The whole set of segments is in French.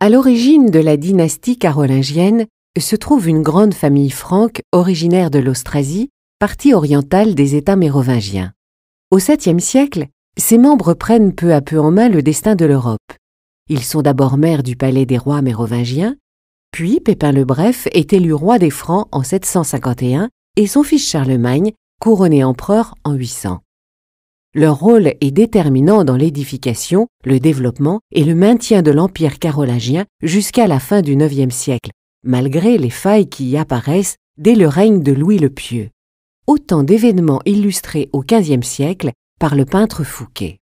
À l'origine de la dynastie carolingienne se trouve une grande famille franque originaire de l'Austrasie, partie orientale des États mérovingiens. Au 7e siècle, ses membres prennent peu à peu en main le destin de l'Europe. Ils sont d'abord maires du palais des rois mérovingiens, puis Pépin le Bref est élu roi des Francs en 751 et son fils Charlemagne couronné empereur en 800. Leur rôle est déterminant dans l'édification, le développement et le maintien de l'empire carolingien jusqu'à la fin du IXe siècle, malgré les failles qui y apparaissent dès le règne de Louis le Pieux. Autant d'événements illustrés au XVe siècle par le peintre Fouquet.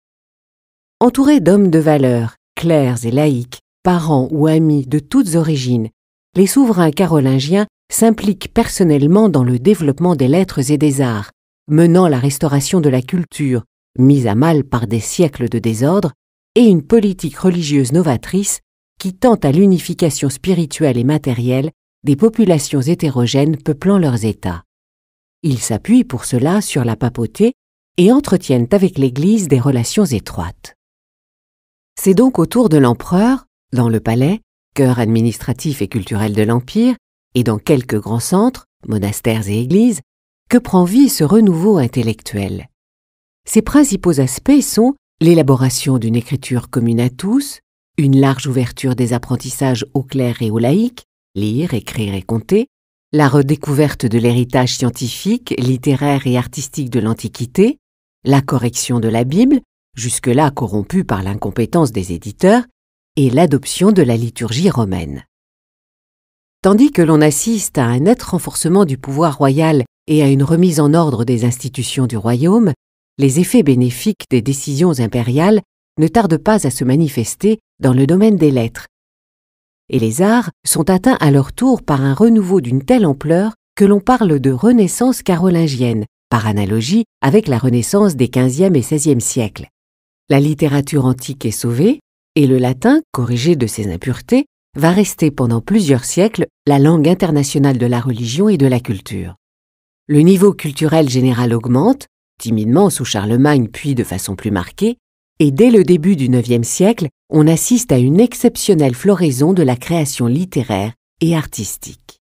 Entouré d'hommes de valeur, clercs et laïcs, parents ou amis de toutes origines, les souverains carolingiens s'impliquent personnellement dans le développement des lettres et des arts, menant la restauration de la culture, mise à mal par des siècles de désordre, et une politique religieuse novatrice qui tend à l'unification spirituelle et matérielle des populations hétérogènes peuplant leurs États. Ils s'appuient pour cela sur la papauté et entretiennent avec l'Église des relations étroites. C'est donc autour de l'empereur, dans le palais, administratif et culturel de l'Empire, et dans quelques grands centres, monastères et églises, que prend vie ce renouveau intellectuel. Ses principaux aspects sont l'élaboration d'une écriture commune à tous, une large ouverture des apprentissages aux clercs et aux laïcs, lire, écrire et compter, la redécouverte de l'héritage scientifique, littéraire et artistique de l'Antiquité, la correction de la Bible, jusque-là corrompue par l'incompétence des éditeurs, et l'adoption de la liturgie romaine. Tandis que l'on assiste à un net renforcement du pouvoir royal et à une remise en ordre des institutions du royaume, les effets bénéfiques des décisions impériales ne tardent pas à se manifester dans le domaine des lettres. Et les arts sont atteints à leur tour par un renouveau d'une telle ampleur que l'on parle de Renaissance carolingienne, par analogie avec la Renaissance des XVe et XVIe siècles. La littérature antique est sauvée, et le latin, corrigé de ses impuretés, va rester pendant plusieurs siècles la langue internationale de la religion et de la culture. Le niveau culturel général augmente, timidement sous Charlemagne puis de façon plus marquée, et dès le début du IXe siècle, on assiste à une exceptionnelle floraison de la création littéraire et artistique.